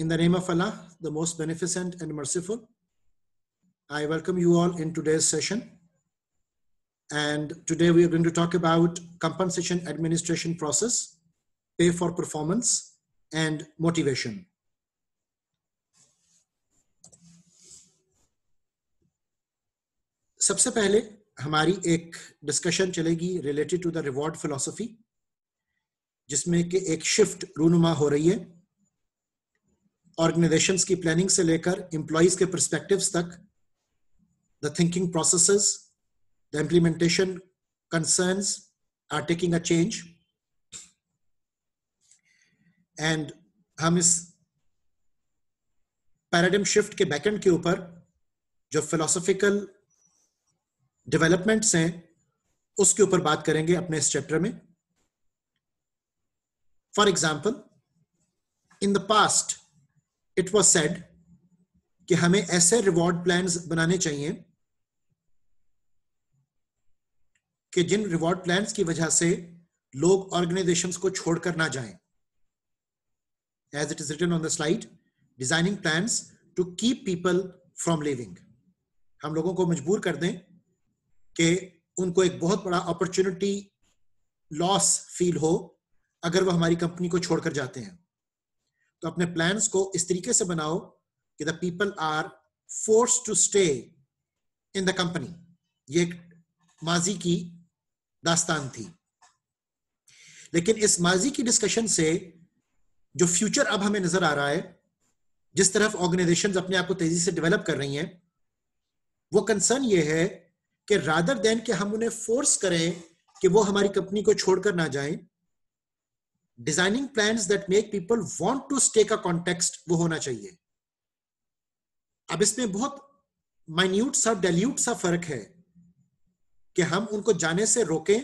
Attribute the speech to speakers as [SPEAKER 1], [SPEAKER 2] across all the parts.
[SPEAKER 1] In the name of Allah, the most beneficent and merciful, I welcome you all in today's session. And today we are going to talk about compensation administration process, pay for performance, and motivation. सबसे पहले हमारी एक discussion चलेगी related to the reward philosophy जिसमें कि एक shift रूनुमा हो रही है ऑर्गेनाइजेशंस की प्लानिंग से लेकर एम्प्लॉयज के परस्पेक्टिव्स तक the thinking process the implementation concerns are taking a change and हम इस पैराडिम शिफ्ट के बैकेंड के ऊपर जो फिलोसॉफिकल डेवलपमेंट्स हैं उसके ऊपर बात करेंगे अपने इस चैप्टर में for example in the past it was said कि हमें ऐसे रिवॉर्ड प्लान बनाने चाहिए कि जिन रिवॉर्ड प्लान की वजह से लोग ऑर्गेनाइजेशन को छोड़कर ना जाएं as it is written on the slide designing plan to keep people from living हम लोगों को मजबूर कर दें कि उनको एक बहुत बड़ा अपॉर्चुनिटी लॉस फील हो अगर वह हमारी कंपनी को छोड़कर जाते हैं तो अपने प्लान्स को इस तरीके से बनाओ कि the people are force to stay in the company ये एक माजी की दास्तान थी लेकिन इस माजी की डिस्कशन से जो फ्यूचर अब हमें नजर आ रहा है जिस तरफ ऑर्गेनाइजेशंस अपने आप को तेजी से डेवलप कर रही हैं वो कंसर्न ये है कि रादर देन के हम उन्हें फोर्स करें कि वो हमारी कंपनी को छोड़कर ना जाएं designing plan that make people want to stay a context वो होना चाहिए अब इसमें बहुत माइन्यूट सा डेल्यूट सा फर्क है कि हम उनको जाने से रोकें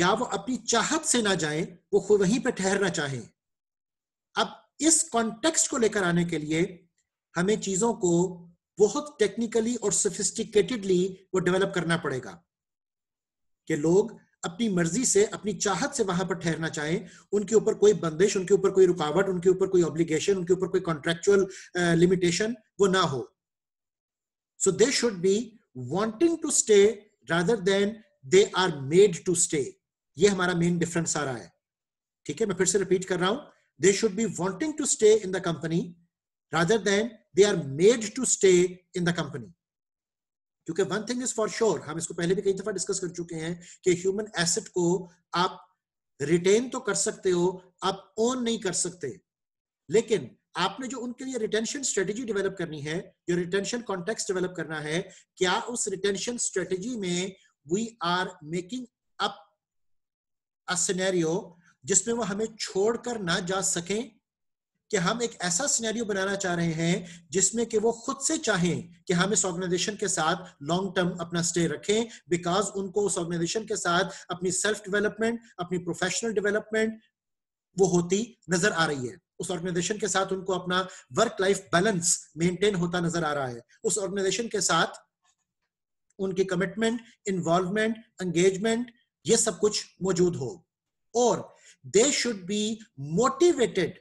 [SPEAKER 1] या वो अपनी चाहत से ना जाएं वो खुद वहीं पे ठहरना चाहें अब इस कॉन्टेक्स्ट को लेकर आने के लिए हमें चीजों को बहुत टेक्निकली और सोफिस्टिकेटेडली वो डेवलप करना पड़ेगा कि लोग अपनी मर्जी से अपनी चाहत से वहां पर ठहरना चाहें उनके ऊपर कोई बंदिश उनके ऊपर कोई रुकावट उनके ऊपर कोई ऑब्लिगेशन उनके ऊपर कोई कॉन्ट्रेक्चुअल लिमिटेशन uh, वो ना हो so they should be wanting to stay rather than they are made to stay ये हमारा मेन डिफरेंस आ रहा है ठीक है मैं फिर से रिपीट कर रहा हूं they should be wanting to stay in the company rather than they are made to stay in the company क्योंकि one thing is for sure हम इसको पहले भी कई दफा डिस्कस कर चुके हैं कि ह्यूमन एसेट को आप रिटेन तो कर सकते हो आप ओन नहीं कर सकते लेकिन आपने जो उनके लिए रिटेंशन स्ट्रेटेजी डेवलप करनी है जो रिटेंशन कॉन्टेक्स्ट डेवलप करना है क्या उस रिटेंशन स्ट्रेटेजी में we are making up a scenario जिसमें वो हमें छोड़कर ना जा सकें कि हम एक ऐसा सिनेरियो बनाना चाह रहे हैं जिसमें कि वो खुद से चाहें कि हम इस ऑर्गेनाइजेशन के साथ लॉन्ग टर्म अपना स्टे रखें बिकॉज उनको उस ऑर्गेनाइजेशन के साथ अपनी सेल्फ डेवलपमेंट अपनी प्रोफेशनल डेवलपमेंट वो होती नजर आ रही है उस ऑर्गेनाइजेशन के साथ उनको अपना वर्क लाइफ बैलेंस मेंटेन होता नजर आ रहा है उस ऑर्गेनाइजेशन के साथ उनकी कमिटमेंट इन्वॉल्वमेंट एंगेजमेंट ये सब कुछ मौजूद हो और they should be motivated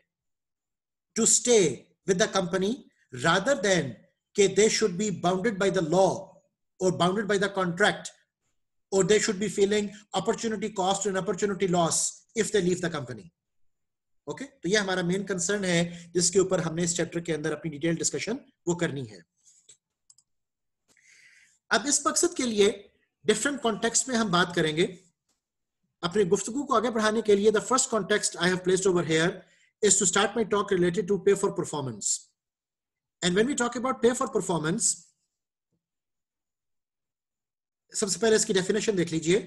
[SPEAKER 1] to stay with the company rather than that they should be bounded by the law or bounded by the contract or they should be feeling opportunity cost and opportunity loss if they leave the company. Okay okay? तो ये हमारा main concern है जिसके ऊपर हमने इस chapter के अंदर अपनी डिटेल डिस्कशन वो करनी है अब इस मकसद के लिए डिफरेंट कॉन्टेक्स्ट में हम बात करेंगे अपने गुफ्तगु को आगे बढ़ाने के लिए the first context I have placed over here is to start my talk related to pay for performance. And when we talk about pay for performance, सबसे पहले इसकी डेफिनेशन देख लीजिए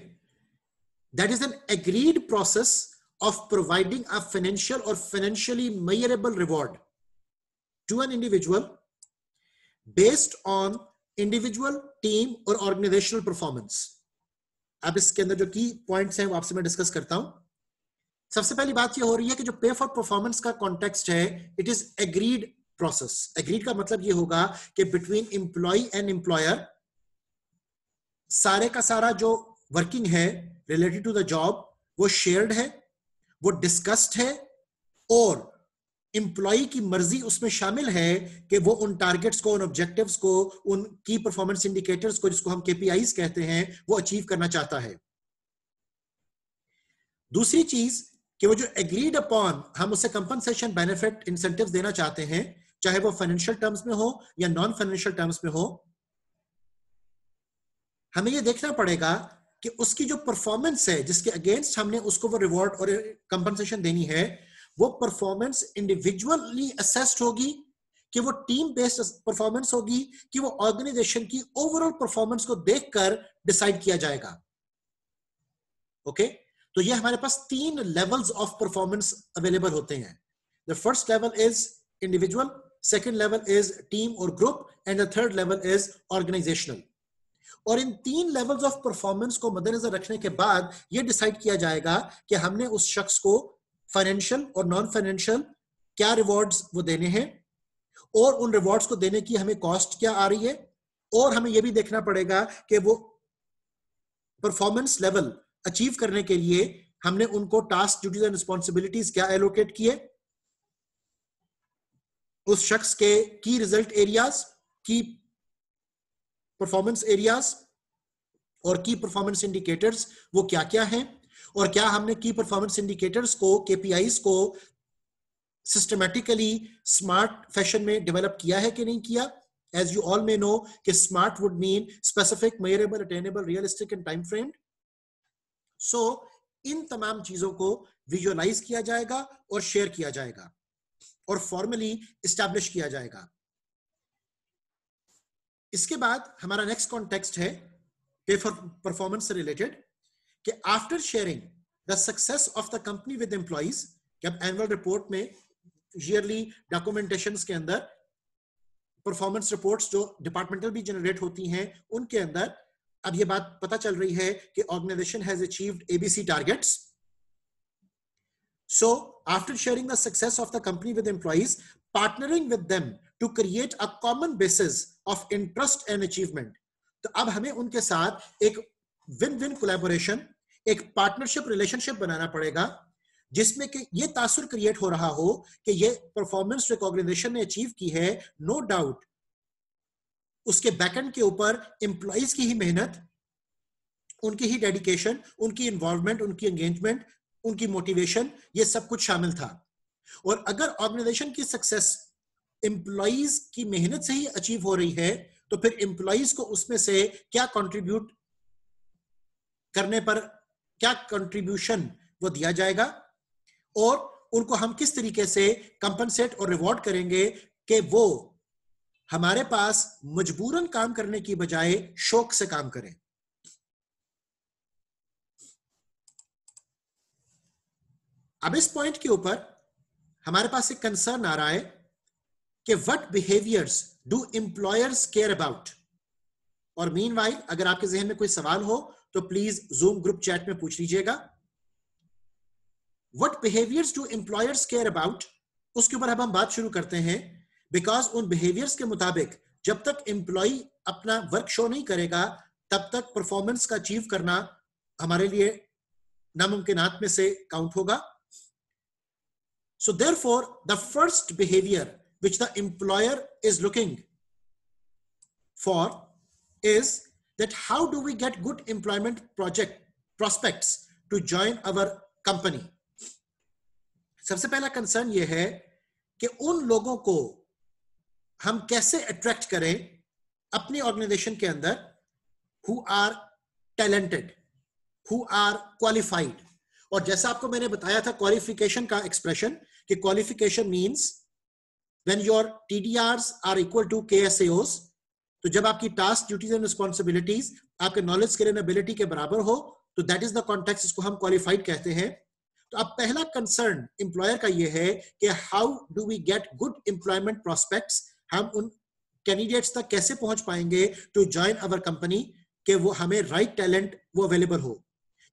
[SPEAKER 1] that is an agreed process of providing a financial और financially measurable reward to an individual based on individual team और organizational performance अब इसके अंदर जो की पॉइंट्स हैं वो आपसे मैं डिस्कस करता हूं सबसे पहली बात ये हो रही है कि जो पे फॉर परफॉर्मेंस का कॉन्टेक्स्ट है it is agreed process agreed का मतलब ये होगा कि बिटवीन एम्प्लॉय एंड एम्प्लॉयर सारे का सारा जो वर्किंग है रिलेटेड टू द जॉब वो शेयर्ड है वो डिस्कस्ड है और एम्प्लॉय की मर्जी उसमें शामिल है कि वो उन टारगेट्स को उन ऑब्जेक्टिव्स को उन की परफॉर्मेंस इंडिकेटर्स को जिसको हम केपीआईज कहते हैं वो अचीव करना चाहता है दूसरी चीज कि वो जो एग्रीड अपॉन हम उसे कंपनसेशन बेनिफिट इंसेंटिव देना चाहते हैं चाहे वो फाइनेंशियल टर्म्स में हो या नॉन फाइनेंशियल टर्म्स में हो हमें ये देखना पड़ेगा कि उसकी जो परफॉर्मेंस है जिसके अगेंस्ट हमने उसको वो रिवॉर्ड और कंपनसेशन देनी है वो परफॉर्मेंस इंडिविजुअली असेस्ड होगी कि वो टीम बेस्ड परफॉर्मेंस होगी कि वो ऑर्गेनाइजेशन की ओवरऑल परफॉर्मेंस को देखकर डिसाइड किया जाएगा ओके okay? तो ये हमारे पास तीन लेवल्स ऑफ परफॉर्मेंस अवेलेबल होते हैं the first level is individual second level is team और group and the third level is organizational और इन तीन लेवल्स ऑफ परफॉर्मेंस को मद्देनजर रखने के बाद ये डिसाइड किया जाएगा कि हमने उस शख्स को फाइनेंशियल और नॉन फाइनेंशियल क्या रिवॉर्ड्स वो देने हैं और उन रिवॉर्ड्स को देने की हमें कॉस्ट क्या आ रही है और हमें यह भी देखना पड़ेगा कि वो परफॉर्मेंस लेवल अचीव करने के लिए हमने उनको टास्क ड्यूटीज एंड रिस्पॉन्सिबिलिटीज क्या एलोकेट किए उस शख्स के की रिजल्ट एरियाज की परफॉर्मेंस एरियाज और की परफॉर्मेंस इंडिकेटर्स वो क्या क्या हैं और क्या हमने की परफॉर्मेंस इंडिकेटर्स को केपीआईज को सिस्टमेटिकली स्मार्ट फैशन में डेवलप किया है कि नहीं किया as you all may know कि smart would mean specific measurable attainable realistic and time framed so so, इन तमाम चीजों को विजुअलाइज किया जाएगा और शेयर किया जाएगा और फॉर्मली स्टैब्लिश किया जाएगा इसके बाद हमारा नेक्स्ट कॉन्टेक्स्ट है पे फॉर परफॉर्मेंस से रिलेटेड कि after sharing the success of the company with employees जब एनुअल रिपोर्ट में ईयरली डॉक्यूमेंटेशन के अंदर परफॉर्मेंस रिपोर्ट्स जो डिपार्टमेंटल भी जनरेट होती हैं उनके अंदर अब ये बात पता चल रही है कि organization has achieved ABC targets so after sharing the success of the company with employees partnering with them to create a common basis of interest and achievement तो अब हमें उनके साथ एक विन विन कोलेबोरेशन एक पार्टनरशिप रिलेशनशिप बनाना पड़ेगा जिसमें कि ये तासुर क्रिएट हो रहा हो कि ये परफॉर्मेंस रिकॉग्निशन ने अचीव की है नो no डाउट उसके बैकएंड के ऊपर एम्प्लॉयज की ही मेहनत उनकी ही डेडिकेशन उनकी इन्वॉल्वमेंट उनकी एंगेजमेंट उनकी मोटिवेशन ये सब कुछ शामिल था और अगर ऑर्गेनाइजेशन की सक्सेस एम्प्लॉयज की मेहनत से ही अचीव हो रही है तो फिर एम्प्लॉयज को उसमें से क्या कंट्रीब्यूट करने पर क्या कंट्रीब्यूशन वो दिया जाएगा और उनको हम किस तरीके से कंपनसेट और रिवॉर्ड करेंगे कि वो हमारे पास मजबूरन काम करने की बजाय शौक से काम करें अब इस पॉइंट के ऊपर हमारे पास एक कंसर्न आ रहा है कि what behaviours do employers care about और मीन अगर आपके जहन में कोई सवाल हो तो प्लीज जूम ग्रुप चैट में पूछ लीजिएगा what behaviours do employers care about उसके ऊपर अब हम बात शुरू करते हैं बिकॉज उन बिहेवियर्स के मुताबिक जब तक एम्प्लॉय अपना वर्क शो नहीं करेगा तब तक परफॉर्मेंस का अचीव करना हमारे लिए नामुमकिन में से काउंट होगा so there for the first behaviour which the employer is looking for is that how do we get good employment project prospect to join our company सबसे पहला कंसर्न यह है कि उन लोगों को हम कैसे अट्रैक्ट करें अपनी ऑर्गेनाइजेशन के अंदर who are talented who are qualified और जैसा आपको मैंने बताया था क्वालिफिकेशन का एक्सप्रेशन कि qualification means when your TDRs are equal to KSAOs तो जब आपकी टास्क ड्यूटीज एंड रिस्पॉन्सिबिलिटीज आपके नॉलेज स्किल एंड एबिलिटी के बराबर हो तो दैट इज द कॉन्टेक्स्ट इसको हम क्वालिफाइड कहते हैं तो अब पहला कंसर्न एम्प्लॉयर का यह है कि how do we get good employment prospects हम उन कैंडिडेट्स तक कैसे पहुंच पाएंगे टू ज्वाइन अवर कंपनी के वो हमें राइट right टैलेंट वो अवेलेबल हो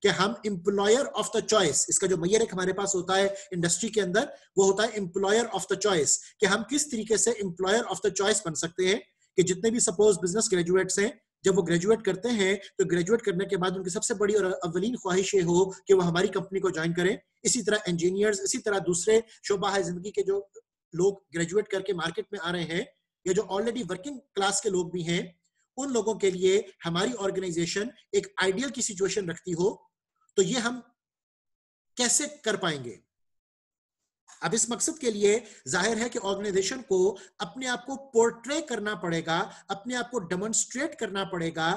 [SPEAKER 1] कि हम एम्प्लॉयर ऑफ द चॉइस इसका जो मैयर एक हमारे पास होता है इंडस्ट्री के अंदर वो होता है एम्प्लॉयर ऑफ द चॉइस कि हम किस तरीके से एम्प्लॉयर ऑफ द चॉइस बन सकते हैं कि जितने भी सपोज बिजनेस ग्रेजुएट्स हैं जब वो ग्रेजुएट करते हैं तो ग्रेजुएट करने के बाद उनकी सबसे बड़ी और अवलीन ख्वाहिश ये हो कि वो हमारी कंपनी को ज्वाइन करें इसी तरह इंजीनियर्स इसी तरह दूसरे शोबा है जिंदगी के जो लोग ग्रेजुएट करके मार्केट में आ रहे हैं या जो ऑलरेडी वर्किंग क्लास के लोग भी हैं उन लोगों के लिए हमारी ऑर्गेनाइजेशन एक आइडियल की सिचुएशन रखती हो तो ये हम कैसे कर पाएंगे अब इस मकसद के लिए जाहिर है कि ऑर्गेनाइजेशन को अपने आप को पोर्ट्रे करना पड़ेगा अपने आप को डेमोन्स्ट्रेट करना पड़ेगा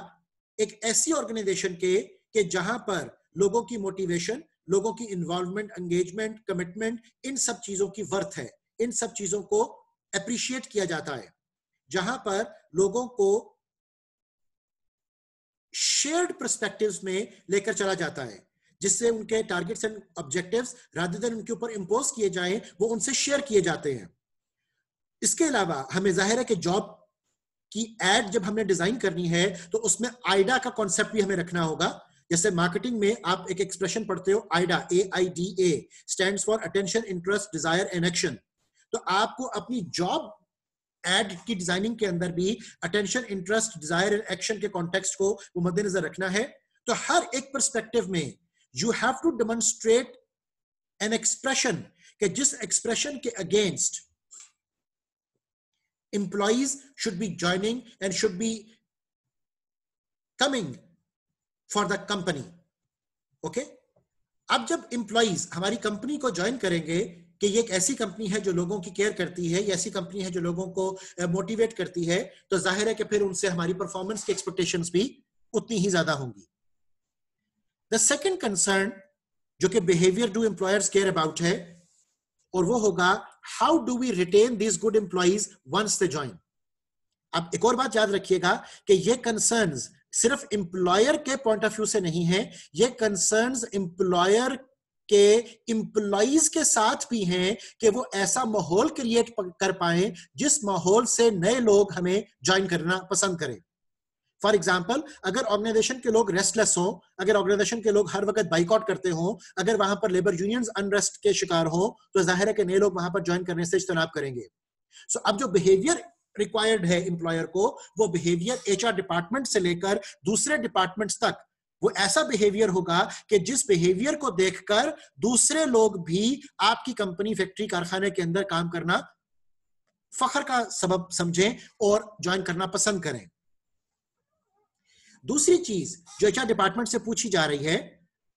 [SPEAKER 1] एक ऐसी ऑर्गेनाइजेशन के कि जहां पर लोगों की मोटिवेशन लोगों की इन्वॉल्वमेंट एंगेजमेंट कमिटमेंट इन सब चीजों की वर्थ है इन सब चीजों को अप्रिशिएट किया जाता है जहां पर लोगों को शेयर्ड परस्पेक्टिव्स में लेकर चला जाता है जिससे उनके टारगेट्स एंड ऑब्जेक्टिव्स रादर उनके ऊपर इम्पोज किए जाएं वो उनसे शेयर किए जाते हैं इसके अलावा हमें जाहिर है कि जॉब की एड जब हमने डिजाइन करनी है तो उसमें आइडा का कॉन्सेप्ट भी हमें रखना होगा जैसे मार्केटिंग में आप एक एक्सप्रेशन पढ़ते हो AIDA A I D A stand for attention interest desire and action तो आपको अपनी जॉब एड की डिजाइनिंग के अंदर भी attention interest desire and action के कॉन्टेक्स्ट को वो मद्देनजर रखना है तो हर एक परस्पेक्टिव में you have to demonstrate an expression के जिस एक्सप्रेशन के against employees should be joining and should be coming for the company okay अब जब इंप्लॉइज हमारी कंपनी को ज्वाइन करेंगे कि ये एक ऐसी कंपनी है जो लोगों की केयर करती है ये ऐसी कंपनी है जो लोगों को मोटिवेट करती है तो जाहिर है कि फिर उनसे हमारी परफॉर्मेंस की एक्सपेक्टेशन भी उतनी ही ज्यादा होंगी द सेकेंड कंसर्न जो कि behaviour do employers care about है और वो होगा how do we retain these good employees once they join अब एक और बात याद रखिएगा कि ये कंसर्न्स सिर्फ एम्प्लॉयर के पॉइंट ऑफ व्यू से नहीं है ये कंसर्न्स एम्प्लॉयर के इम्प्लॉज के साथ भी हैं कि वो ऐसा माहौल क्रिएट कर पाए जिस माहौल से नए लोग हमें ज्वाइन करना पसंद करें फॉर एग्जाम्पल अगर ऑर्गेनाइजेशन के लोग रेस्टलेस हो अगर ऑर्गेनाइजेशन के लोग हर वक्त बाइकआउट करते हो अगर वहां पर लेबर यूनियंस अनरेस्ट के शिकार हो तो जाहिर है कि नए लोग वहां पर ज्वाइन करने से इज्तनाब करेंगे सो so, अब जो बिहेवियर रिक्वायर्ड है एम्प्लॉयर को वो बिहेवियर एचआर डिपार्टमेंट से लेकर दूसरे डिपार्टमेंट्स तक वो ऐसा बिहेवियर होगा कि जिस बिहेवियर को देखकर दूसरे लोग भी आपकी कंपनी फैक्ट्री कारखाने के अंदर काम करना फखर का सबब समझें और ज्वाइन करना पसंद करें दूसरी चीज जो एच डिपार्टमेंट से पूछी जा रही है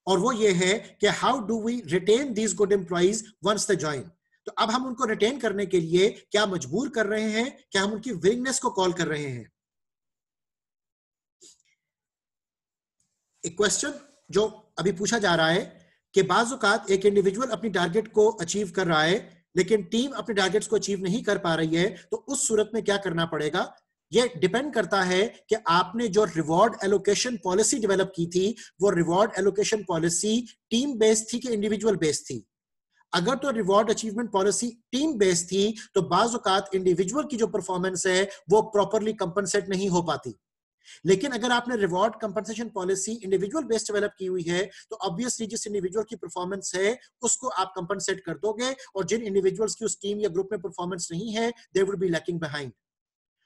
[SPEAKER 1] और वो ये है कि how do we retain these good employees once they join तो अब हम उनको रिटेन करने के लिए क्या मजबूर कर रहे हैं क्या हम उनकी विलिंगनेस को कॉल कर रहे हैं एक क्वेश्चन जो अभी पूछा जा रहा है कि बाजुकात एक इंडिविजुअल अपनी टारगेट को अचीव कर रहा है लेकिन टीम अपने टारगेट्स को अचीव नहीं कर पा रही है तो उस सूरत में क्या करना पड़ेगा ये डिपेंड करता है कि आपने जो रिवॉर्ड एलोकेशन पॉलिसी डेवलप की थी वो reward allocation policy team based थी कि इंडिविजुअल बेस्ड थी अगर तो reward achievement policy team based थी तो बाजुकात इंडिविजुअल की जो परफॉर्मेंस है वो प्रॉपरली कंपनसेट नहीं हो पाती लेकिन अगर आपने reward compensation policy individual based develop की हुई है तो ऑब्वियसली जिस इंडिविजुअल की परफॉर्मेंस है उसको आप कंपनसेट कर दोगे और जिन इंडिविजुअल्स की उस टीम या ग्रुप में परफॉर्मेंस नहीं है they would be lacking behind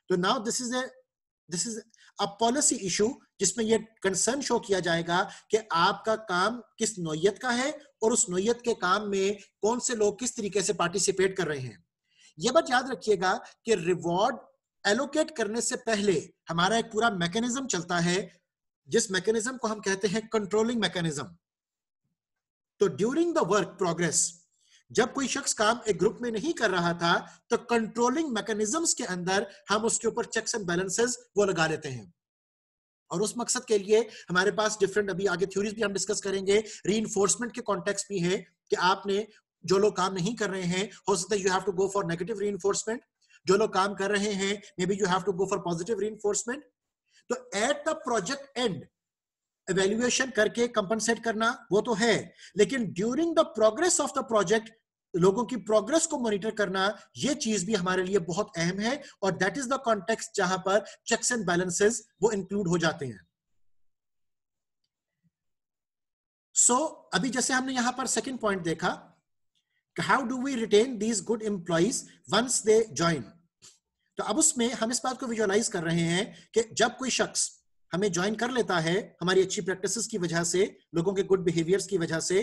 [SPEAKER 1] तो now this is a this is a policy issue जिसमें यह कंसर्न शो किया जाएगा कि आपका काम किस नोयत का है और उस नोयत के काम में कौन से लोग किस तरीके से पार्टिसिपेट कर रहे हैं ये बात याद रखिएगा कि रिवॉर्ड एलोकेट करने से पहले हमारा एक पूरा मैकेनिज्म चलता है जिस मैकेनिज्म को हम कहते हैं कंट्रोलिंग मैकेनिज्म तो ड्यूरिंग द वर्क प्रोग्रेस जब कोई शख्स काम एक ग्रुप में नहीं कर रहा था तो कंट्रोलिंग मैकेनिज्म्स के अंदर हम उसके ऊपर चेक्स एंड बैलेंसेस वो लगा लेते हैं और उस मकसद के लिए हमारे पास डिफरेंट अभी आगे थ्योरीज भी हम डिस्कस करेंगे री के कॉन्टेक्स भी है कि आपने जो लोग काम नहीं कर रहे हैं हो सकता है you have to go for negative री जो लोग काम कर रहे हैं maybe you have to go for positive enforcement तो at the project end evaluation करके कंपनसेट करना वो तो है लेकिन during the progress of the project लोगों की प्रोग्रेस को मॉनिटर करना ये चीज भी हमारे लिए बहुत अहम है और दैट इज द कॉन्टेक्स जहां पर चेक्स एंड बैलेंसेस वो इंक्लूड हो जाते हैं सो so, अभी जैसे हमने यहां पर सेकंड पॉइंट देखा how do we retain these good employees once they join तो अब उसमें हम इस बात को विजुअलाइज कर रहे हैं कि जब कोई शख्स हमें ज्वाइन कर लेता है हमारी अच्छी प्रैक्टिस की वजह से लोगों के गुड बिहेवियर्स की वजह से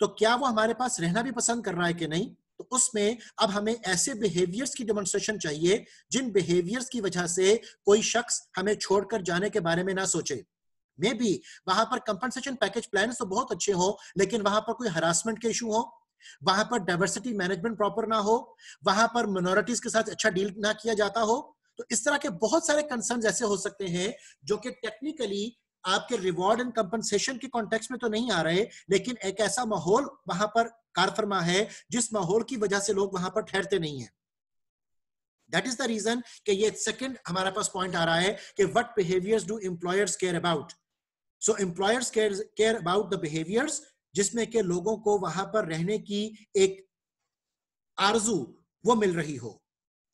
[SPEAKER 1] तो क्या वो हमारे पास रहना भी पसंद कर रहा है कि नहीं तो उसमें अब हमें ऐसे बिहेवियर्स की डेमोन्स्ट्रेशन चाहिए जिन बिहेवियर्स की वजह से कोई शख्स हमें छोड़कर जाने के बारे में ना सोचे मे बी वहां पर कंपनसेशन पैकेज प्लान तो बहुत अच्छे हो लेकिन वहां पर कोई हरासमेंट के इशू हो वहां पर डाइवर्सिटी मैनेजमेंट प्रॉपर ना हो वहां पर मिनोरिटीज के साथ अच्छा डील ना किया जाता हो तो इस तरह के बहुत सारे कंसर्न ऐसे हो सकते हैं जो कि टेक्निकली आपके रिवॉर्ड एंड कंपनसेशन के कॉन्टेक्स्ट में तो नहीं आ रहे लेकिन एक ऐसा माहौल वहां पर कारफरमा है जिस माहौल की वजह से लोग वहां पर ठहरते नहीं है दैट इज द रीजन कि ये सेकंड हमारे पास पॉइंट आ रहा है कि what behaviours do employers care about so employers care about the behaviours जिसमें के लोगों को वहां पर रहने की एक आरजू वो मिल रही हो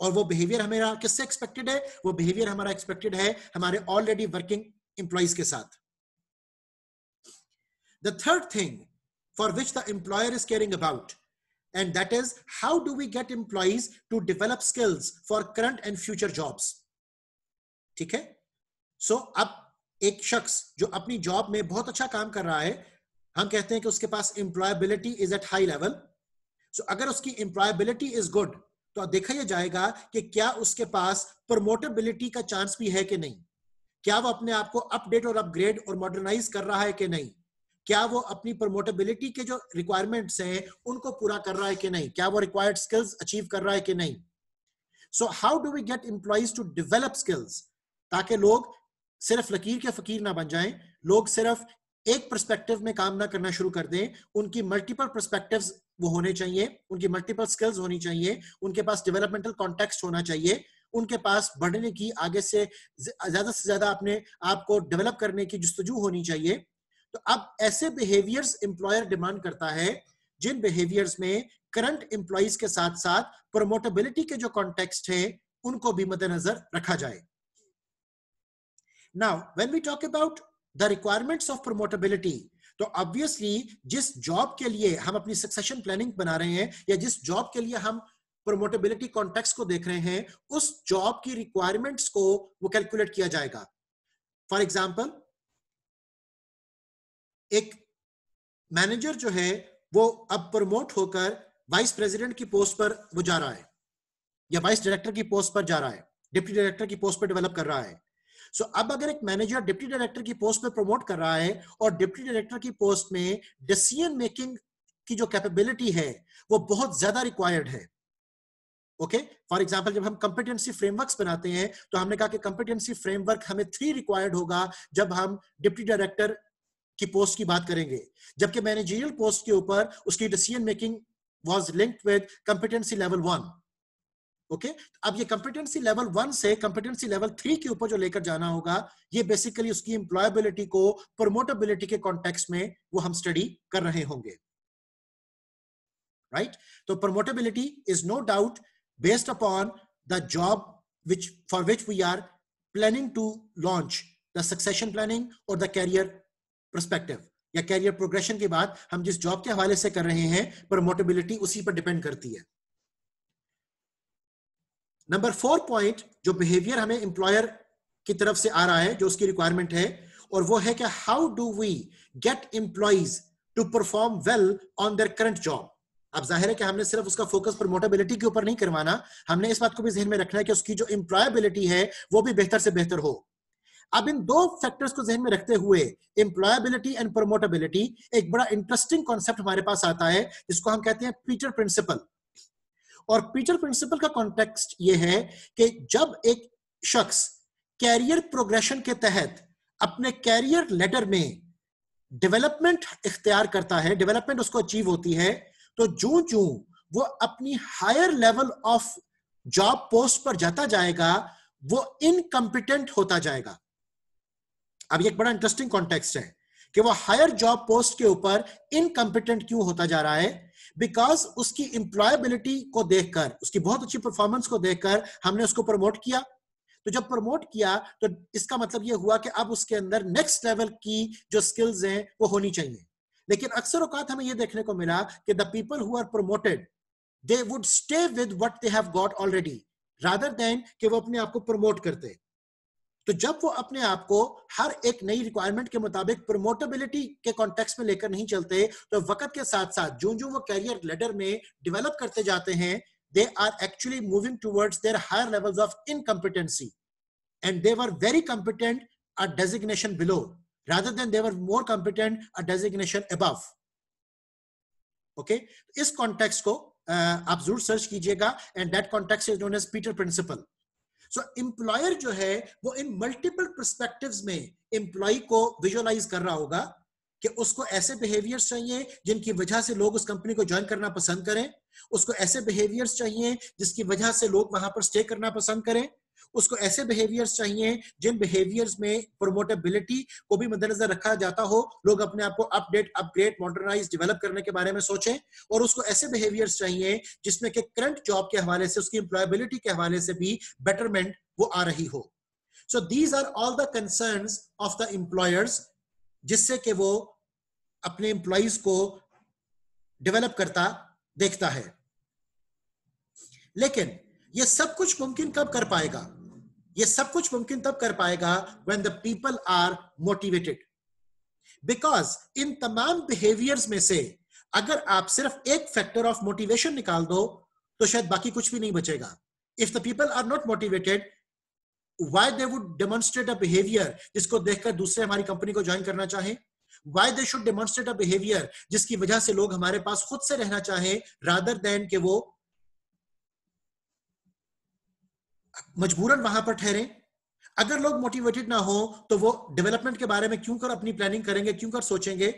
[SPEAKER 1] और वो बिहेवियर हमारा किससे एक्सपेक्टेड है वो बिहेवियर हमारा एक्सपेक्टेड है हमारे ऑलरेडी वर्किंग एम्प्लॉयज के साथ the third thing for which the employer is caring about and that is how do we get employees to develop skills for current and future jobs ठीक है so so, अब एक शख्स जो अपनी job में बहुत अच्छा काम कर रहा है हम कहते हैं कि उसके पास employability is at high level so अगर उसकी एम्प्लॉयबिलिटी इज गुड तो देखा यह जाएगा कि क्या उसके पास प्रमोटेबिलिटी का चांस भी है कि नहीं क्या वो अपने आप को अपडेट और अपग्रेड और मॉडर्नाइज कर रहा है कि नहीं क्या वो अपनी प्रमोटेबिलिटी के जो रिक्वायरमेंट्स हैं उनको पूरा कर रहा है कि नहीं क्या वो रिक्वायर्ड स्किल्स अचीव कर रहा है कि नहीं so how do we get employees to develop skills ताकि लोग सिर्फ लकीर के फकीर ना बन जाएं लोग सिर्फ एक परस्पेक्टिव में काम ना करना शुरू कर दें उनकी मल्टीपल परस्पेक्टिव वो होने चाहिए उनकी मल्टीपल स्किल्स होनी चाहिए उनके पास डेवलपमेंटल कॉन्टेक्स्ट होना चाहिए उनके पास बढ़ने की आगे से ज्यादा से ज्यादा अपने आप को डेवलप करने की जस्तजू होनी चाहिए तो अब ऐसे बिहेवियर्स एम्प्लॉयर डिमांड करता है जिन बिहेवियर्स में करंट एम्प्लॉयज के साथ साथ प्रमोटेबिलिटी के जो कॉन्टेक्स्ट है उनको भी मद्देनजर रखा जाए now when we talk about the requirements of promotability तो ऑब्वियसली जिस जॉब के लिए हम अपनी सक्सेशन प्लानिंग बना रहे हैं या जिस जॉब के लिए हम प्रोमोटेबिलिटी कॉन्टेक्ट को देख रहे हैं उस जॉब की रिक्वायरमेंट्स को वो कैलकुलेट किया जाएगा फॉर एग्जाम्पल एक मैनेजर जो है वो अब प्रमोट होकर वाइस प्रेसिडेंट की पोस्ट पर वो जा रहा है या वाइस डायरेक्टर की पोस्ट पर जा रहा है डिप्टी डायरेक्टर की पोस्ट पर डेवलप कर रहा है सो so, अब अगर एक मैनेजर डिप्टी डायरेक्टर की पोस्ट में प्रमोट कर रहा है और डिप्टी डायरेक्टर की पोस्ट में डिसीजन मेकिंग की जो कैपेबिलिटी है वो बहुत ज्यादा रिक्वायर्ड है ओके फॉर एग्जाम्पल जब हम कंपिटेंसी फ्रेमवर्क बनाते हैं तो हमने कहा कि कंपिटेंसी फ्रेमवर्क हमें थ्री रिक्वायर्ड होगा जब हम डिप्टी डायरेक्टर की पोस्ट की बात करेंगे जबकि मैनेजरियल पोस्ट के ऊपर उसकी decision making was linked with competency level one okay okay? अब ये कंपिटेंसी लेवल वन से कंपिटेंसी लेवल थ्री के ऊपर जो लेकर जाना होगा ये बेसिकली उसकी इंप्लॉयबिलिटी को प्रमोटेबिलिटी के कॉन्टेक्स्ट में वो हम स्टडी कर रहे होंगे राइट right? तो promotability is no doubt based upon the job which for which we are planning to launch the succession planning और द कैरियर प्रस्पेक्टिव या कैरियर प्रोग्रेशन के बाद हम जिस जॉब के हवाले से कर रहे हैं प्रमोटेबिलिटी उसी पर डिपेंड करती है नंबर फोर पॉइंट जो बिहेवियर हमें इंप्लॉयर की तरफ से आ रहा है जो उसकी रिक्वायरमेंट है और वो है कि how do we get employees to perform well on their current job अब जाहिर है कि हमने सिर्फ उसका फोकस प्रमोटेबिलिटी के ऊपर नहीं करवाना हमने इस बात को भी जहन में रखना है कि उसकी जो एम्प्लॉयबिलिटी है वो भी बेहतर से बेहतर हो अब इन दो फैक्टर्स को जहन में रखते हुए एम्प्लॉयबिलिटी एंड प्रमोटेबिलिटी एक बड़ा इंटरेस्टिंग कॉन्सेप्ट हमारे पास आता है जिसको हम कहते हैं पीटर प्रिंसिपल और पीटर प्रिंसिपल का कॉन्टेक्स्ट ये है कि जब एक शख्स कैरियर प्रोग्रेशन के तहत अपने कैरियर लेटर में डेवलपमेंट इख्तियार करता है डेवलपमेंट उसको अचीव होती है तो जू जो वो अपनी higher level of job post पर जाता जाएगा वो इनकम्पिटेंट होता जाएगा अब ये एक बड़ा इंटरेस्टिंग कॉन्टेक्स्ट है कि वो हायर जॉब पोस्ट के ऊपर इनकम्पिटेंट क्यों होता जा रहा है बिकॉज उसकी इंप्लॉयबिलिटी को देखकर उसकी बहुत अच्छी परफॉर्मेंस को देखकर हमने उसको प्रमोट किया तो जब प्रमोट किया तो इसका मतलब यह हुआ कि अब उसके अंदर नेक्स्ट लेवल की जो स्किल्स हैं वो होनी चाहिए लेकिन अक्सर औकात हमें यह देखने को मिला कि the people who are promoted they would stay with what they have got already rather than कि वो अपने आप को प्रमोट करते तो जब वो अपने आप को हर एक नई रिक्वायरमेंट के मुताबिक प्रमोटेबिलिटी के कॉन्टेक्स्ट में लेकर नहीं चलते तो वक्त के साथ साथ जो जो वो कैरियर लेटर में डेवलप करते जाते हैं they are actually moving towards their higher levels of incompetency and they were very competent a designation below rather than they were more competent a designation above इस कॉन्टेक्स्ट को आप जरूर सर्च कीजिएगा and that context is known as Peter principle so employer जो है वो इन मल्टीपल परस्पेक्टिव में एम्प्लॉय को विजुअलाइज कर रहा होगा कि उसको ऐसे बिहेवियर्स चाहिए जिनकी वजह से लोग उस कंपनी को ज्वाइन करना पसंद करें उसको ऐसे बिहेवियर्स चाहिए जिसकी वजह से लोग वहां पर स्टे करना पसंद करें उसको ऐसे बिहेवियर्स चाहिए जिन बिहेवियर्स में प्रोमोटेबिलिटी को भी मद्देनजर रखा जाता हो लोग अपने आप को अपडेट अपग्रेड मॉडर्नाइज डेवलप करने के बारे में सोचें और उसको ऐसे बिहेवियर्स चाहिए जिसमें कि करंट जॉब के हवाले से उसकी एम्प्लॉयबिलिटी के हवाले से भी बेटरमेंट वो आ रही हो so these are all the concern of the employers जिससे कि वो अपने एम्प्लॉयज को डेवलप करता देखता है लेकिन ये सब कुछ मुमकिन कब कर पाएगा ये सब कुछ मुमकिन तब कर पाएगा when the people are motivated because इन तमाम बिहेवियर्स में से अगर आप सिर्फ एक फैक्टर ऑफ मोटिवेशन निकाल दो तो शायद बाकी कुछ भी नहीं बचेगा if the people are not motivated why they would demonstrate a behaviour जिसको देखकर दूसरे हमारी कंपनी को ज्वाइन करना चाहे why they should demonstrate a behaviour जिसकी वजह से लोग हमारे पास खुद से रहना चाहे रादर देन के वो मजबूरन वहां पर ठहरे अगर लोग मोटिवेटेड ना हो तो वो डेवलपमेंट के बारे में क्यों कर अपनी प्लानिंग करेंगे क्यों कर सोचेंगे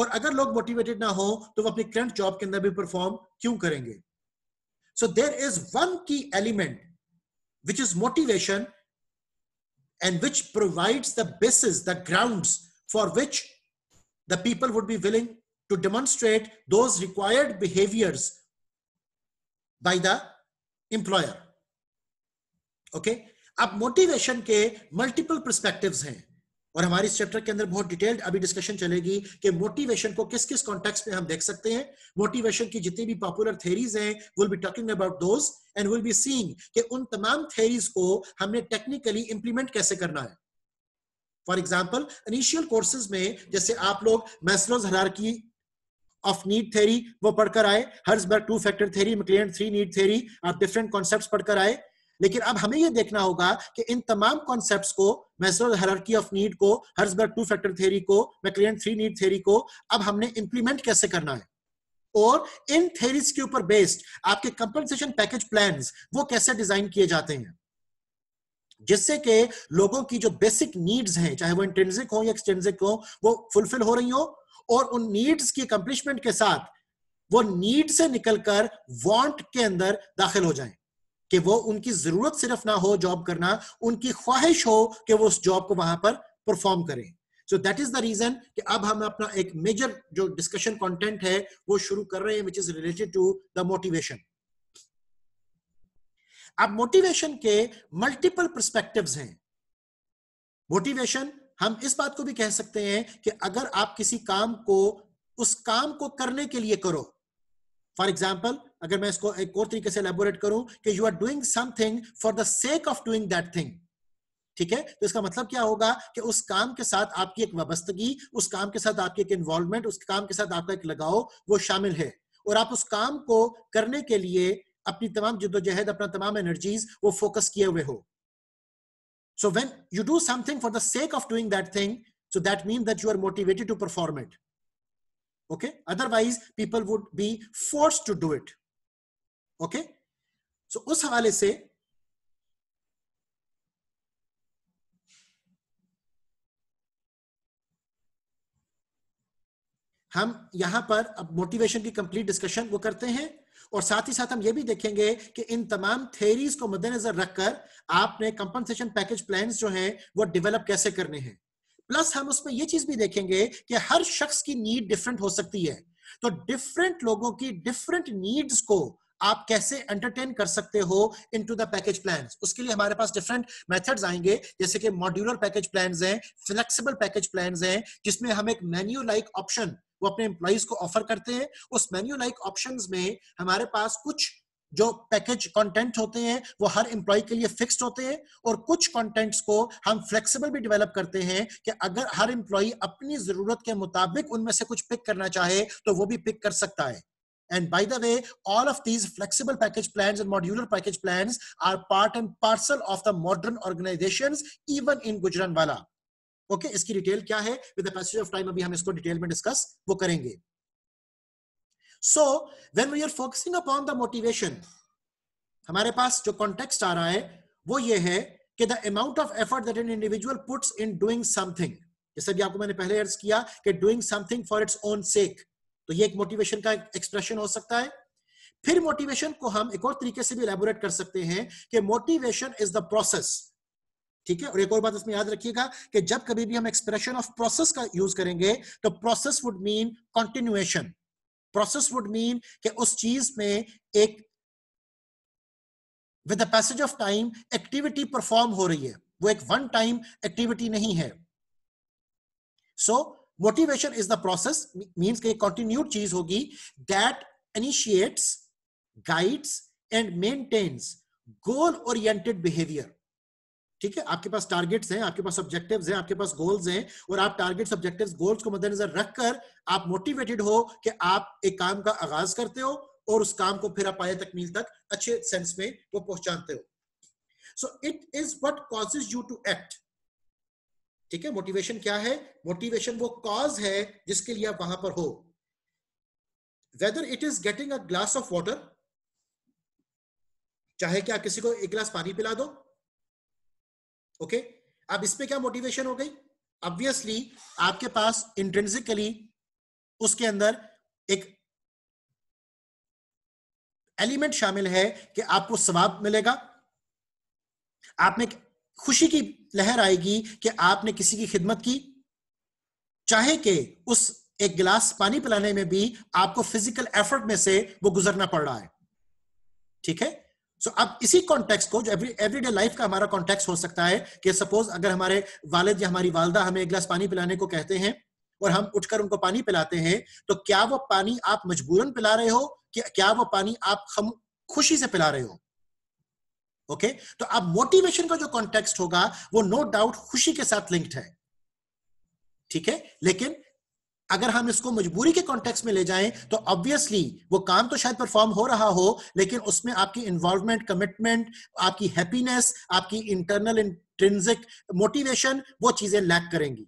[SPEAKER 1] और अगर लोग मोटिवेटेड ना हो तो वो अपनी करंट जॉब के अंदर भी परफॉर्म क्यों करेंगे so there is one key element which is motivation and which provides the basis the ground for which the people would be willing to demonstrate those required behaviours by the employer. Okay अब motivation के multiple perspectives हैं और हमारी इस chapter के अंदर बहुत detailed अभी डिस्कशन चलेगी कि मोटिवेशन को किस किस कॉन्टेक्स्ट में हम देख सकते हैं मोटिवेशन की जितनी भी पॉपुलर थेरीज हैं will be talking about those and will be seeing कि उन तमाम थेरीज को हमने टेक्निकली इंप्लीमेंट कैसे करना है फॉर एग्जाम्पल इनिशियल कोर्सेज में जैसे आप लोग मैसलोज हरार की ऑफ नीड थेरी वो पढ़कर आए हर्ज two factor theory McClelland three need theory आप डिफरेंट कॉन्सेप्ट पढ़कर आए लेकिन अब हमें यह देखना होगा कि इन तमाम कॉन्सेप्ट को मेसरल ऑफ नीड को हर्सबर्ग टू फैक्टर थेरी को मैक्लियन थ्री नीड थेरी को अब हमने इंप्लीमेंट कैसे करना है और इन थेरीज के ऊपर बेस्ड आपके कंपनसेशन पैकेज प्लान वो कैसे डिजाइन किए जाते हैं जिससे कि लोगों की जो बेसिक नीड्स हैं चाहे वो इंटेंसिक हो या एक्सटेंसिक हो वो फुलफिल हो रही हो और उन नीड्स की अकम्पलिशमेंट के साथ वो नीड से निकलकर वांट के अंदर दाखिल हो जाएं कि वो उनकी जरूरत सिर्फ ना हो जॉब करना उनकी ख्वाहिश हो कि वो उस जॉब को वहां पर परफॉर्म करें so that is the reason कि अब हम अपना एक मेजर जो डिस्कशन कंटेंट है वो शुरू कर रहे हैं which is related to the motivation अब मोटिवेशन के मल्टीपल परस्पेक्टिव हैं मोटिवेशन हम इस बात को भी कह सकते हैं कि अगर आप किसी काम को उस काम को करने के लिए करो फॉर एग्जाम्पल अगर मैं इसको एक और तरीके से एलेबोरेट करूं कि you are doing something for the sake of doing that thing ठीक है तो इसका मतलब क्या होगा कि उस काम के साथ आपकी एक वाबस्तगी उस काम के साथ आपकी एक इन्वॉल्वमेंट उस काम के साथ आपका एक लगाव वो शामिल है और आप उस काम को करने के लिए अपनी तमाम जिदोजहद अपना तमाम एनर्जीज वो फोकस किए हुए हो so when you do something for the sake of doing that thing so that mean that you are motivated to perform it okay otherwise people would be forced to do it okay so us hawale se हम यहां पर अब motivation की complete discussion वो करते हैं और साथ ही साथ हम ये भी देखेंगे कि इन तमाम थेरीज को मद्देनजर रखकर आपने कंपनसेशन पैकेज प्लान जो है वो डेवलप कैसे करने हैं प्लस हम उसमें ये चीज भी देखेंगे कि हर शख्स की नीड डिफरेंट हो सकती है तो डिफरेंट लोगों की डिफरेंट नीड्स को आप कैसे एंटरटेन कर सकते हो into the package plan उसके लिए हमारे पास डिफरेंट मेथड्स आएंगे जैसे कि मॉड्यूलर पैकेज प्लान हैं फ्लेक्सिबल पैकेज प्लान हैं जिसमें हम एक मेन्यू लाइक ऑप्शन वो अपने एम्प्लॉज को ऑफर करते हैं उस मेन्यू लाइक ऑप्शन में हमारे पास कुछ जो पैकेज कंटेंट होते हैं वो हर एम्प्लॉय के लिए फिक्स्ड होते हैं और कुछ कंटेंट्स को हम फ्लेक्सिबल भी डेवलप करते हैं कि अगर हर एम्प्लॉय अपनी जरूरत के मुताबिक उनमें से कुछ पिक करना चाहे तो वो भी पिक कर सकता है and by the way all of these flexible package plan and modular package plan are part and parcel of the modern organisation even in गुजरन ओके इसकी डिटेल क्या है विद ऑफ टाइम अभी हम इसको डिटेल में डिस्कस वो करेंगे so when we are focusing upon the motivation हमारे पास जो कॉन्टेक्स्ट आ रहा है वो ये है कि the amount of effort that an individual puts in doing something जैसे भी आपको मैंने पहले अर्ज किया कि doing something for its own sake तो ये एक मोटिवेशन का एक्सप्रेशन हो सकता है फिर मोटिवेशन को हम एक और तरीके से भी एलेबोरेट कर सकते हैं कि मोटिवेशन इज द प्रोसेस ठीक है और एक और बात इसमें याद रखिएगा कि जब कभी भी हम एक्सप्रेशन ऑफ प्रोसेस का यूज करेंगे तो process would mean continuation process would mean कि उस चीज में एक with the passage of time activity perform हो रही है वो एक वन टाइम एक्टिविटी नहीं है so motivation is the process means के कंटिन्यूड चीज होगी that initiates guides and maintains goal oriented behaviour ठीक है आपके पास टारगेट्स हैं आपके पास ऑब्जेक्टिव्स हैं आपके पास गोल्स हैं और आप टारगेट्स ऑब्जेक्टिव्स गोल्स को मद्देनजर रखकर आप मोटिवेटेड हो कि आप एक काम का आगाज करते हो और उस काम को फिर आप आए तकमील तक अच्छे सेंस में वो पहुंचाते हो so it is what causes you to act ठीक है मोटिवेशन क्या है मोटिवेशन वो कॉज है जिसके लिए आप वहां पर हो whether it is getting a glass of water चाहे कि आप किसी को एक गिलास पानी पिला दो ओके अब इस इसमें क्या मोटिवेशन हो गई ऑब्वियसली आपके पास इंट्रेंसिकली उसके अंदर एक एलिमेंट शामिल है कि आपको स्वाब मिलेगा आप में खुशी की लहर आएगी कि आपने किसी की खिदमत की चाहे कि उस एक गिलास पानी पिलाने में भी आपको फिजिकल एफर्ट में से वो गुजरना पड़ रहा है ठीक है सो so, अब इसी कॉन्टेक्स्ट को जो एवरी एवरीडे लाइफ का हमारा कॉन्टेक्स्ट हो सकता है कि सपोज अगर हमारे वालिद या हमारी वालदा हमें एक गिलास पानी पिलाने को कहते हैं और हम उठकर उनको पानी पिलाते हैं तो क्या वो पानी आप मजबूरन पिला रहे हो कि क्या वो पानी आप हम खुशी से पिला रहे हो ओके okay? तो अब मोटिवेशन का जो कॉन्टेक्स्ट होगा वो नो no डाउट खुशी के साथ लिंक्ड है ठीक है लेकिन अगर हम इसको मजबूरी के कॉन्टेक्स में ले जाएं तो ऑब्वियसली वो काम तो शायद परफॉर्म हो रहा हो लेकिन उसमें आपकी इन्वॉल्वमेंट कमिटमेंट आपकी हैप्पीनेस आपकी इंटरनल इंट्रेंसिक मोटिवेशन वो चीजें लैक करेंगी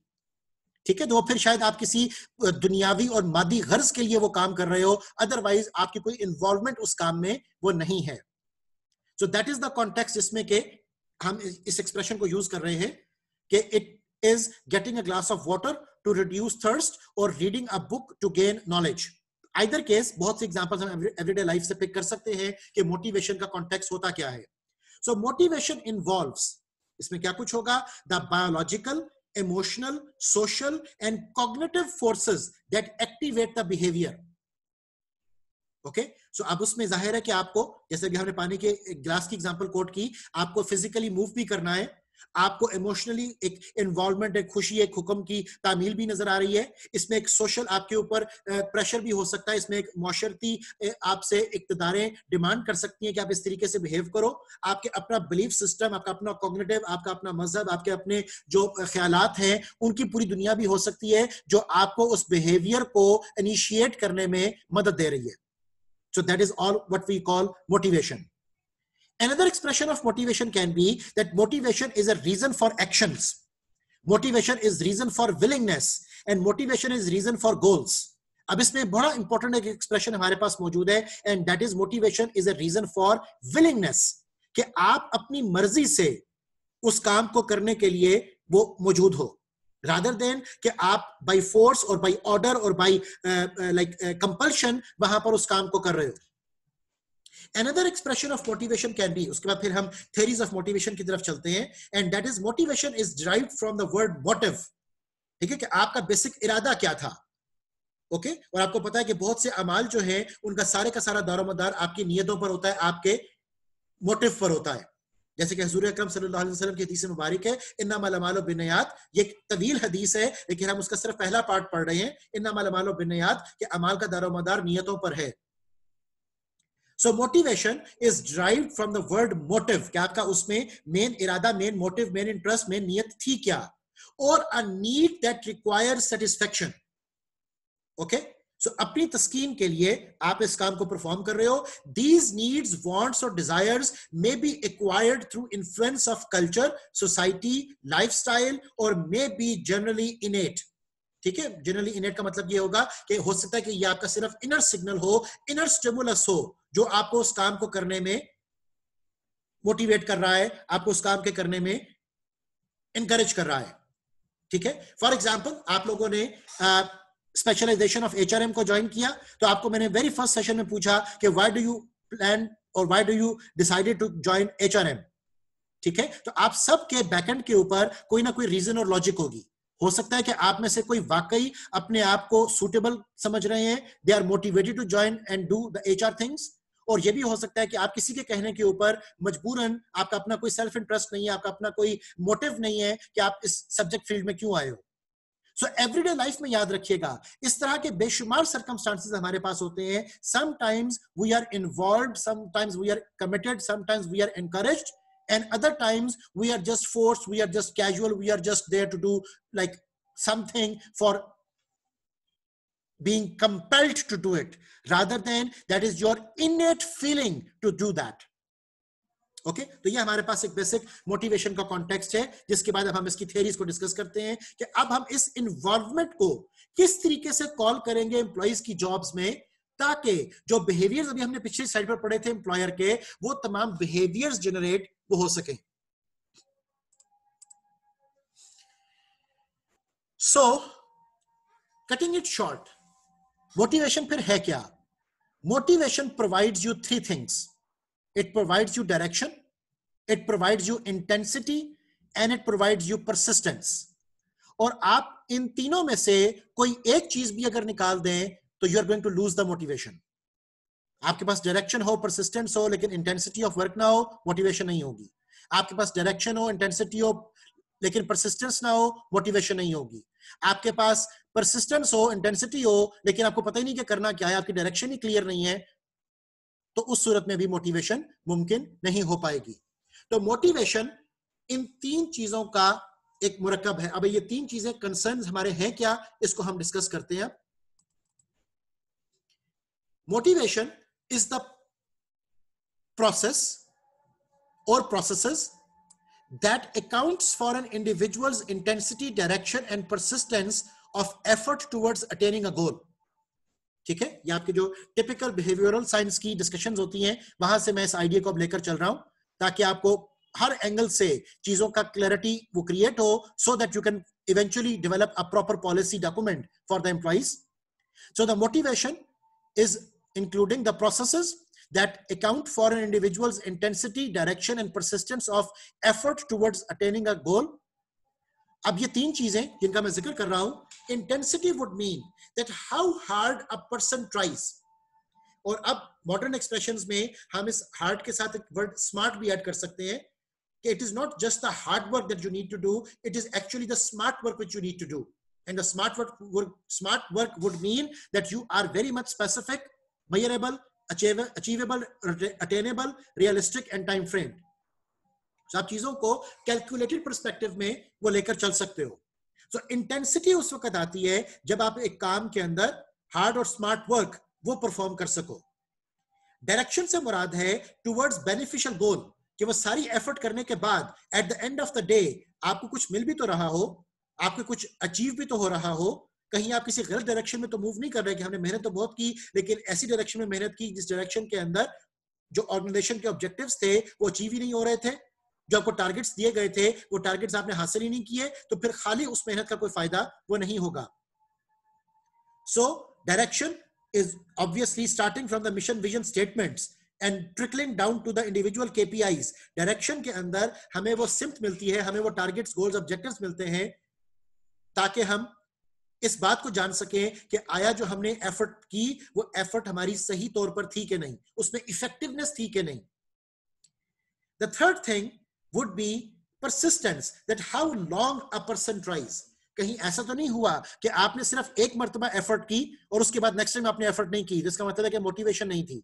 [SPEAKER 1] ठीक है तो फिर शायद आप किसी दुनियावी और मादी गर्ज के लिए वो काम कर रहे हो अदरवाइज आपकी कोई इन्वॉल्वमेंट उस काम में वो नहीं है so that is the context जिसमें के हम इस एक्सप्रेशन को यूज कर रहे हैं कि it is getting a glass of water to reduce thirst or reading a book to gain knowledge either case बहुत से एग्जाम्पल्स हम एवरीडे लाइफ से पिक कर सकते हैं कि मोटिवेशन का कॉन्टेक्स्ट होता क्या है सो मोटिवेशन इन्वॉल्व इसमें क्या कुछ होगा the biological emotional social and cognitive forces that activate the behaviour okay so अब उसमें जाहिर है कि आपको जैसे हमने पानी के ग्लास की एग्जाम्पल कोट की आपको फिजिकली मूव भी करना है आपको इमोशनली एक इन्वॉल्वमेंट एक खुशी एक हुक्म की तामील भी नजर आ रही है इसमें एक सोशल आपके ऊपर प्रेशर भी हो सकता है इसमें एक माशरती आपसे इकतदारें डिमांड कर सकती हैं कि आप इस तरीके से बिहेव करो आपके अपना बिलीफ सिस्टम आपका अपना कॉग्नेटिव आपका अपना मजहब आपके अपने जो ख्याल हैं उनकी पूरी दुनिया भी हो सकती है जो आपको उस बिहेवियर को इनिशिएट करने में मदद दे रही है so that is all what we call motivation Another expression of motivation can be that motivation is a reason for actions. Motivation is reason for willingness and motivation is reason for goals. ab isme bada important ek expression hamare paas maujood hai and that is motivation is a reason for willingness reason aap apni marzi se us kaam ko karne ke liye wo maujood ho rather than हो aap by force or by order or by uh, uh, like uh, compulsion wahan par us kaam ko kar rahe ho another expression of motivation can be उसके बाद फिर हम theories of motivation की तरफ चलते हैं and that is motivation is derived from the word motive ठीक है कि आपका basic इरादा क्या था ओके okay? और आपको पता है कि बहुत से अमाल जो है उनका सारे का सारा दारोमदार आपकी नियतों पर होता है आपके मोटिव पर होता है जैसे कि हजूर अक्रम सल्लाम की हदीस मुबारक है इन्ना मालो बिनयात ये एक तवील हदीस है लेकिन हम उसका सिर्फ पहला पार्ट पढ़ रहे हैं इन्ना मालो बिनयात के अमाल का दारोमदार नियतों पर है so motivation is drive from the word motive क्या आपका उसमें मेन इरादा main motive main interest main नियत थी क्या और a need that require satisfaction okay so अपनी तस्कीन के लिए आप इस काम को परफॉर्म कर रहे हो दीज नीड्स वॉन्ट्स और desires may be acquired through influence of culture society lifestyle और मे बी जनरली इनेट ठीक है जनरली इनेट का मतलब ये होगा कि हो सकता है कि ये आपका सिर्फ इनर सिग्नल हो इनर स्टिमुलस हो जो आपको उस काम को करने में मोटिवेट कर रहा है आपको उस काम के करने में इनकरेज कर रहा है ठीक है फॉर एग्जाम्पल आप लोगों ने स्पेशलाइजेशन ऑफ एच को ज्वाइन किया तो आपको मैंने वेरी फर्स्ट सेशन में पूछा कि वाई डू यू प्लान और why do you decided to join H ठीक है तो आप सबके बैकेंड के ऊपर कोई ना कोई रीजन और लॉजिक होगी हो सकता है कि आप में से कोई वाकई अपने आप को सुटेबल समझ रहे हैं they are motivated to join and do the H things और ये भी हो सकता है कि आप किसी के कहने के ऊपर मजबूरन आपका अपना कोई सेल्फ इंटरेस्ट नहीं है आपका अपना कोई मोटिव नहीं है कि आप इस सब्जेक्ट फील्ड में क्यों आए हो सो एवरीडे लाइफ में याद रखिएगा इस तरह के बेशुमार सर्कमस्टांसेस हमारे पास होते हैं sometimes we are involve sometimes we are committed sometimes we are encouraged and other times we are just forced we are just casual we are just there to do like something for being compelled to do it rather than that is your innate feeling to do that okay okay? तो ये हमारे पास एक basic motivation का context है जिसके बाद अब हम इसकी थेरीज को डिस्कस करते हैं कि अब हम इस इन्वॉल्वमेंट को किस तरीके से कॉल करेंगे एम्प्लॉयज की जॉब्स में ताकि जो बिहेवियर्स अभी हमने पिछली साइड पर पढ़े थे एम्प्लॉयर के वो तमाम बिहेवियर्स जनरेट वो हो सके so cutting it short motivation फिर है क्या motivation provides you three things it provides you direction it provides you intensity and it provides you persistence और आप इन तीनों में से कोई एक चीज भी अगर निकाल दें तो you are going to lose the motivation आपके पास डायरेक्शन हो परसिस्टेंस हो लेकिन इंटेंसिटी ऑफ वर्क ना हो मोटिवेशन नहीं होगी आपके पास डायरेक्शन हो इंटेंसिटी हो लेकिन परसिस्टेंस ना हो मोटिवेशन नहीं होगी आपके पास परसिस्टेंस हो इंटेंसिटी हो लेकिन आपको पता ही नहीं कि करना क्या है आपकी डायरेक्शन ही क्लियर नहीं है तो उस सूरत में भी मोटिवेशन मुमकिन नहीं हो पाएगी तो मोटिवेशन इन तीन चीजों का एक मुरकब है अब ये तीन चीजें कंसर्न हमारे हैं क्या इसको हम डिस्कस करते हैं मोटिवेशन इज द प्रोसेस और processes that accounts for an individual's intensity, direction, and persistence of effort towards attaining a goal. ठीक है ये आपके जो typical behavioural science की discussions होती हैं वहाँ से मैं इस idea को अब लेकर चल रहा हूँ ताकि आपको हर angle से चीजों का clarity वो create हो so that you can eventually develop a proper policy document for the employees. So the motivation is including the processes that account for an individual's intensity, direction, and persistence of effort towards attaining a goal. अब ये तीन चीजें जिनका मैं जिक्र कर रहा हूं intensity would mean that how hard a person tries और अब मॉडर्न एक्सप्रेशन में हम इस हार्ड के साथ एक वर्ड स्मार्ट भी ऐड कर सकते हैं कि it is not just the hard work that you need to do it is actually the smart work which you need to do and the smart work, smart work would mean that you are very much specific measurable achievable attainable realistic and time frame आप चीजों को calculated perspective में वो लेकर चल सकते हो सो so, intensity उस वक्त आती है जब आप एक काम के अंदर हार्ड और स्मार्ट वर्क वो परफॉर्म कर सको डायरेक्शन से मुराद है टूवर्ड्स बेनिफिशियल गोल कि वो सारी एफर्ट करने के बाद at the end of the day आपको कुछ मिल भी तो रहा हो आपको कुछ अचीव भी तो हो रहा हो कहीं आप किसी गलत डायरेक्शन में तो मूव नहीं कर रहे कि हमने मेहनत तो बहुत की लेकिन ऐसी डायरेक्शन में मेहनत की जिस डायरेक्शन के अंदर जो ऑर्गेनाइजेशन के ऑब्जेक्टिव थे वो अचीव ही नहीं हो रहे थे जो आपको टारगेट्स दिए गए थे वो टारगेट्स आपने हासिल ही नहीं किए तो फिर खाली उस मेहनत का कोई फायदा वो नहीं होगा so direction is obviously starting from the mission vision statements and trickling down to the individual KPIs direction के अंदर हमें वो सिम्त मिलती है हमें वो टारगेट्स गोल्स ऑब्जेक्टिव मिलते हैं ताकि हम इस बात को जान सके कि आया जो हमने एफर्ट की वो एफर्ट हमारी सही तौर पर थी कि नहीं उसमें इफेक्टिवनेस थी कि नहीं the third thing would be persistence that how long a person tries कहीं ऐसा तो नहीं हुआ कि आपने सिर्फ एक मरतबा एफर्ट की और उसके बाद नेक्स्ट टाइम आपने एफर्ट नहीं की जिसका मतलब है कि मोटिवेशन नहीं थी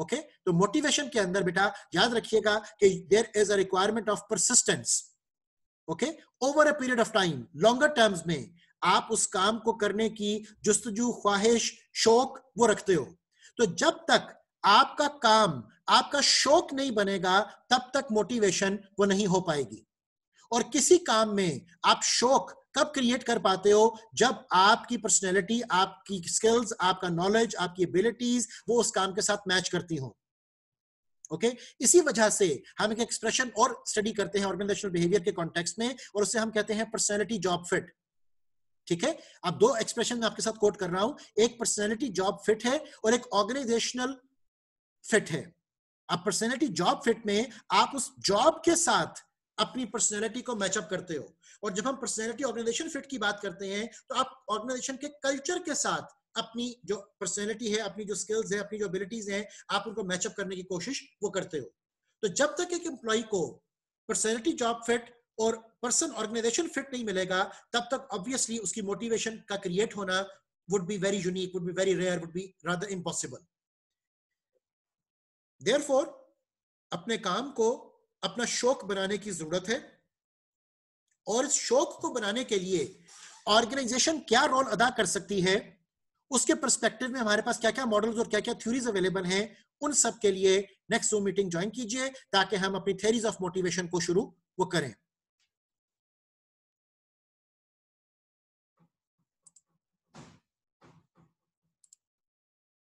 [SPEAKER 1] ओके okay? तो मोटिवेशन के अंदर बेटा याद रखिएगा कि there is a requirement of persistence okay over a period of time longer terms में आप उस काम को करने की जस्तजु ख्वाहिश शौक वो रखते हो तो जब तक आपका काम आपका शौक नहीं बनेगा तब तक मोटिवेशन वो नहीं हो पाएगी और किसी काम में आप शौक कब क्रिएट कर पाते हो जब आपकी पर्सनैलिटी आपकी स्किल्स आपका नॉलेज आपकी एबिलिटीज वो उस काम के साथ मैच करती हो ओके okay? इसी वजह से हम एक एक्सप्रेशन और स्टडी करते हैं ऑर्गेनाइजेशनल बिहेवियर के कॉन्टेक्स्ट में और उससे हम कहते हैं पर्सनैलिटी जॉब फिट ठीक है अब दो एक्सप्रेशन में आपके साथ कोट कर रहा हूं एक पर्सनैलिटी जॉब फिट है और एक ऑर्गेनाइजेशनल फिट है अब पर्सनैलिटी जॉब फिट में आप उस जॉब के साथ अपनी पर्सनैलिटी को मैचअप करते हो और जब हम पर्सनैलिटी ऑर्गेनाइजेशन फिट की बात करते हैं तो आप ऑर्गेनाइजेशन के कल्चर के साथ अपनी जो पर्सनैलिटी है अपनी जो स्किल्स है अपनी जो एबिलिटीज हैं आप उनको मैचअप करने की कोशिश वो करते हो तो जब तक एक एम्प्लॉय को पर्सनैलिटी जॉब फिट और पर्सन ऑर्गेनाइजेशन फिट नहीं मिलेगा तब तक ऑब्वियसली उसकी मोटिवेशन का क्रिएट होना would be very unique would be very rare would be rather impossible impossible. For अपने काम को अपना शौक बनाने की जरूरत है और इस शौक को बनाने के लिए ऑर्गेनाइजेशन क्या रोल अदा कर सकती है उसके परस्पेक्टिव में हमारे पास क्या क्या मॉडल्स और क्या क्या थ्योरीज अवेलेबल हैं उन सब के लिए नेक्स्ट जूम मीटिंग ज्वाइन कीजिए ताकि हम अपनी थ्योरीज ऑफ मोटिवेशन को शुरू वो करें